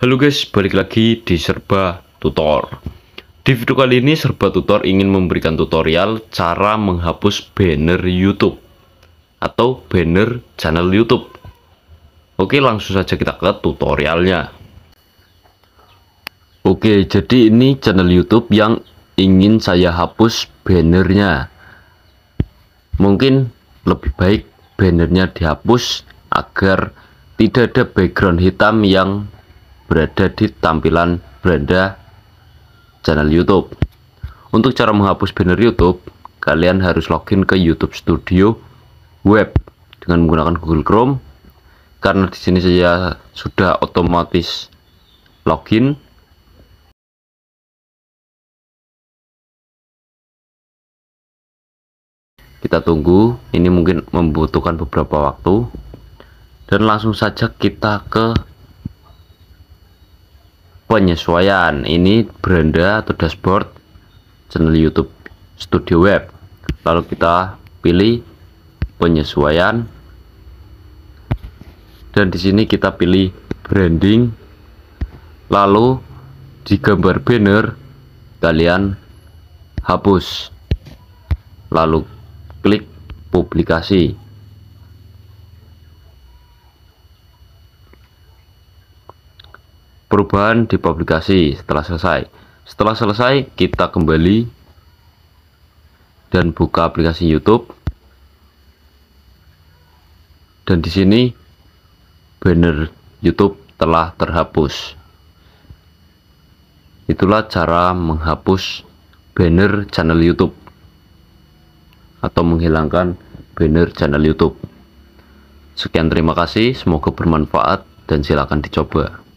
Halo guys, balik lagi di Serba Tutor. Di video kali ini Serba Tutor ingin memberikan tutorial cara menghapus banner YouTube atau banner channel YouTube. Oke, langsung saja kita ke tutorialnya. Oke, jadi ini channel YouTube yang ingin saya hapus bannernya. Mungkin lebih baik bannernya dihapus agar tidak ada background hitam yang berada di tampilan beranda channel YouTube. Untuk cara menghapus banner YouTube, kalian harus login ke YouTube Studio Web dengan menggunakan Google Chrome. Karena di sini saya sudah otomatis login. Kita tunggu, ini mungkin membutuhkan beberapa waktu. Dan langsung saja kita ke penyesuaian ini beranda atau dashboard channel YouTube Studio Web lalu kita pilih penyesuaian dan di sini kita pilih branding lalu di gambar banner kalian hapus lalu klik publikasi perubahan dipublikasi setelah selesai. Setelah selesai, kita kembali dan buka aplikasi YouTube. Dan di sini banner YouTube telah terhapus. Itulah cara menghapus banner channel YouTube atau menghilangkan banner channel YouTube. Sekian terima kasih, semoga bermanfaat dan silakan dicoba.